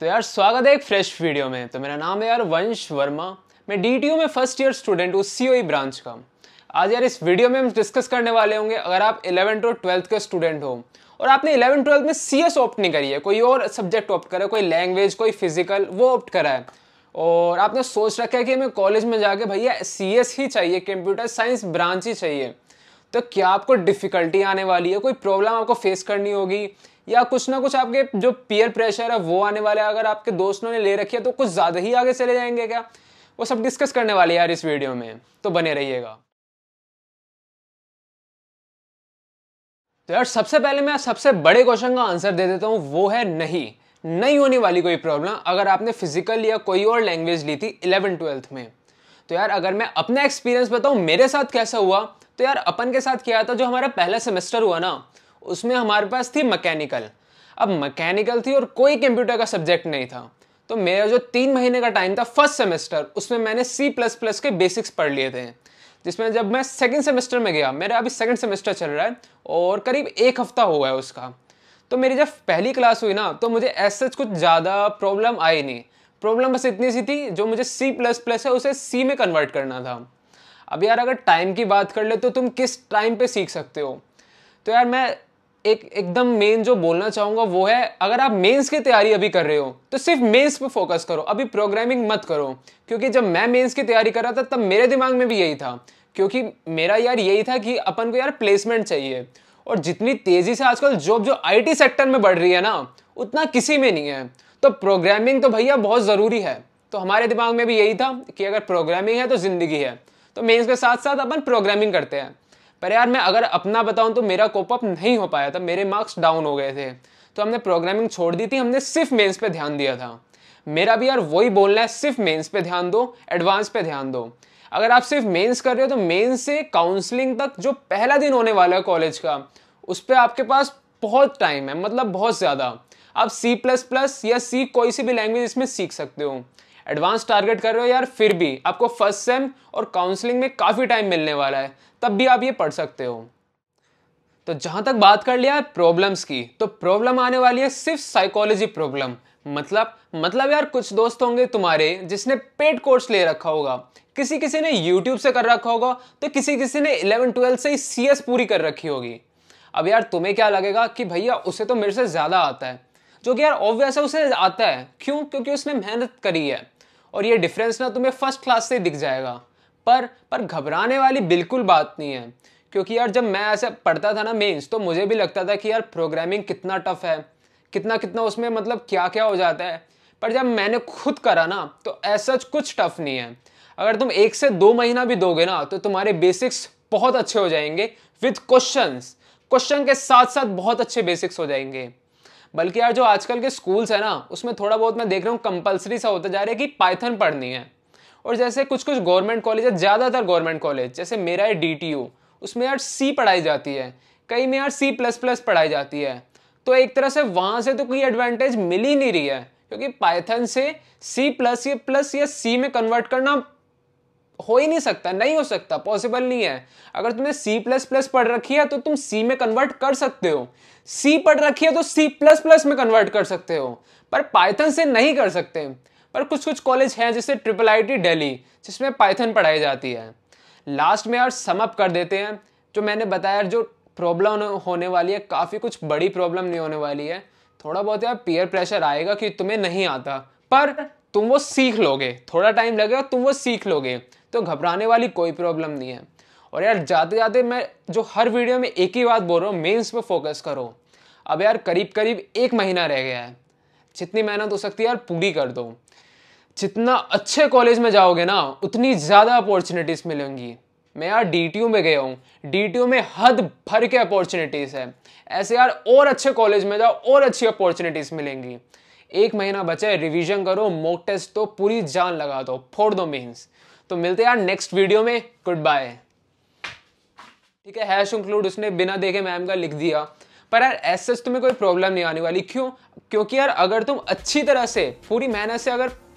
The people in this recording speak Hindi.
तो यार स्वागत है एक फ्रेश वीडियो में तो मेरा नाम है यार वंश वर्मा मैं डी में फर्स्ट ईयर स्टूडेंट हूँ सी ब्रांच e का आज यार इस वीडियो में हम डिस्कस करने वाले होंगे अगर आप इलेवेंथ और ट्वेल्थ के स्टूडेंट हो और आपने इलेवन ट्वेल्थ में सी एस ऑप्ट नहीं करी है कोई और सब्जेक्ट ऑप्ट करा है कोई लैंग्वेज कोई फिजिकल वो ऑप्ट करा है और आपने सोच रखा है कि हमें कॉलेज में जाके भैया सी एस ही चाहिए कंप्यूटर साइंस ब्रांच ही चाहिए तो क्या आपको डिफ़िकल्टी आने वाली है कोई प्रॉब्लम आपको फेस करनी होगी या कुछ ना कुछ आपके जो पीयर प्रेशर है वो आने वाले अगर आपके दोस्तों ने ले रखी है तो कुछ ज़्यादा ही आगे चले जाएंगे क्या वो सब डिस्कस करने वाले यार इस वीडियो में तो बने रहिएगा तो यार सबसे पहले मैं सबसे बड़े क्वेश्चन का आंसर दे देता हूँ वो है नहीं नहीं होने वाली कोई प्रॉब्लम अगर आपने फिजिकल या कोई और लैंग्वेज ली थी इलेवन ट्वेल्थ में तो यार अगर मैं अपना एक्सपीरियंस बताऊँ मेरे साथ कैसा हुआ तो यार अपन के साथ क्या था जो हमारा पहला सेमेस्टर हुआ ना उसमें हमारे पास थी मैकेनिकल अब मैकेनिकल थी और कोई कंप्यूटर का सब्जेक्ट नहीं था तो मेरा जो तीन महीने का टाइम था फर्स्ट सेमेस्टर उसमें मैंने सी प्लस प्लस के बेसिक्स पढ़ लिए थे जिसमें जब मैं सेकंड सेमेस्टर में गया मेरा अभी सेकंड सेमेस्टर चल रहा है और करीब एक हफ्ता हुआ है उसका तो मेरी जब पहली क्लास हुई ना तो मुझे एस कुछ ज़्यादा प्रॉब्लम आई नहीं प्रॉब्लम बस इतनी सी थी जो मुझे सी प्लस प्लस है उसे सी में कन्वर्ट करना था अब यार अगर टाइम की बात कर ले तो तुम किस टाइम पे सीख सकते हो तो यार मैं एक एकदम मेन जो बोलना चाहूंगा वो है अगर आप मेंस की तैयारी अभी कर रहे हो तो सिर्फ मेंस पे फोकस करो अभी प्रोग्रामिंग मत करो क्योंकि जब मैं मेंस की तैयारी कर रहा था तब मेरे दिमाग में भी यही था क्योंकि मेरा यार यही था कि अपन को यार प्लेसमेंट चाहिए और जितनी तेज़ी से आजकल जॉब जो आई सेक्टर में बढ़ रही है ना उतना किसी में नहीं है तो प्रोग्रामिंग तो भैया बहुत ज़रूरी है तो हमारे दिमाग में भी यही था कि अगर प्रोग्रामिंग है तो ज़िंदगी है तो मेन्स के साथ साथ अपन प्रोग्रामिंग करते हैं पर यार मैं अगर अपना बताऊँ तो मेरा कोपअप नहीं हो पाया था मेरे मार्क्स डाउन हो गए थे तो हमने प्रोग्रामिंग छोड़ दी थी हमने सिर्फ मेंस पे ध्यान दिया था मेरा भी यार वही बोलना है सिर्फ मेंस पे ध्यान दो एडवांस पे ध्यान दो अगर आप सिर्फ मेंस कर रहे हो तो मेंस से काउंसलिंग तक जो पहला दिन होने वाला है कॉलेज का उस पर आपके पास बहुत टाइम है मतलब बहुत ज़्यादा आप सी प्लस प्लस या सी कोई सी भी लैंग्वेज इसमें सीख सकते हो एडवांस टारगेट कर रहे हो यार फिर भी आपको फर्स्ट सेम और काउंसलिंग में काफ़ी टाइम मिलने वाला है तब भी आप ये पढ़ सकते हो तो जहाँ तक बात कर लिया है प्रॉब्लम्स की तो प्रॉब्लम आने वाली है सिर्फ साइकोलॉजी प्रॉब्लम मतलब मतलब यार कुछ दोस्त होंगे तुम्हारे जिसने पेड कोर्स ले रखा होगा किसी किसी ने यूट्यूब से कर रखा होगा तो किसी किसी ने इलेवन ट्वेल्थ से ही सी पूरी कर रखी होगी अब यार तुम्हें क्या लगेगा कि भैया उसे तो मेरे से ज़्यादा आता है जो कि यार ऑब्वियस है उसे आता है क्यों क्योंकि उसने मेहनत करी है और ये डिफरेंस ना तुम्हें फर्स्ट क्लास से दिख जाएगा पर पर घबराने वाली बिल्कुल बात नहीं है क्योंकि यार जब मैं ऐसे पढ़ता था ना मेंस तो मुझे भी लगता था कि यार प्रोग्रामिंग कितना टफ है कितना कितना उसमें मतलब क्या क्या हो जाता है पर जब मैंने खुद करा ना तो ऐसा कुछ टफ नहीं है अगर तुम एक से दो महीना भी दोगे ना तो तुम्हारे बेसिक्स बहुत अच्छे हो जाएंगे विथ क्वेश्चन क्वेश्चन के साथ साथ बहुत अच्छे बेसिक्स हो जाएंगे बल्कि यार जो आजकल के स्कूल्स है ना उसमें थोड़ा बहुत मैं देख रहा हूँ कंपलसरी सा होता जा रहा है कि पाइथन पढ़नी है और जैसे कुछ कुछ गवर्नमेंट कॉलेज है ज़्यादातर गवर्नमेंट कॉलेज जैसे मेरा है डी उसमें यार सी पढ़ाई जाती है कई में यार सी प्लस प्लस पढ़ाई जाती है तो एक तरह से वहाँ से तो कोई एडवांटेज मिल ही नहीं रही है क्योंकि पाइथन से सी प्लस या प्लस या सी में कन्वर्ट करना हो ही नहीं सकता नहीं हो सकता पॉसिबल नहीं है अगर तुमने सी प्लस प्लस पढ़ रखी है तो तुम सी में कन्वर्ट कर सकते हो सी पढ़ रखी है तो C++ में कन्वर्ट कर सकते हो पर पाइथन से नहीं कर सकते पर कुछ कुछ कॉलेज हैं जैसे ट्रिपल आई टी डेली जिसमें पाइथन पढ़ाई जाती है लास्ट में यार समअप कर देते हैं जो मैंने बताया जो प्रॉब्लम होने वाली है काफ़ी कुछ बड़ी प्रॉब्लम नहीं होने वाली है थोड़ा बहुत यार पीयर प्रेशर आएगा कि तुम्हें नहीं आता पर तुम वो सीख लोगे थोड़ा टाइम लगेगा तुम वो सीख लोगे तो घबराने वाली कोई प्रॉब्लम नहीं है और यार जाते जाते मैं जो हर वीडियो में एक ही बात बोल रहा हूँ मेन्स पर फोकस करो अब यार करीब करीब एक महीना रह गया है जितनी मेहनत हो सकती है यार पूरी कर दो जितना अच्छे कॉलेज में जाओगे ना उतनी ज़्यादा अपॉर्चुनिटीज़ मिलेंगी मैं यार डी में गया हूँ डी में हद भर के अपॉर्चुनिटीज़ है ऐसे यार और अच्छे कॉलेज में जाओ और अच्छी अपॉर्चुनिटीज़ मिलेंगी एक महीना बचे रिवीजन करो मॉक टेस्ट तो पूरी जान लगा दो फोड़ दो मीन्स तो मिलते हैं यार नेक्स्ट वीडियो में गुड बाय ठीक है हैश इंक्लूड उसने बिना देखे मैम का लिख दिया पर यार ऐसे तुम्हें कोई प्रॉब्लम नहीं आने वाली क्यों क्योंकि यार अगर तुम अच्छी तरह से पूरी मेहनत से अगर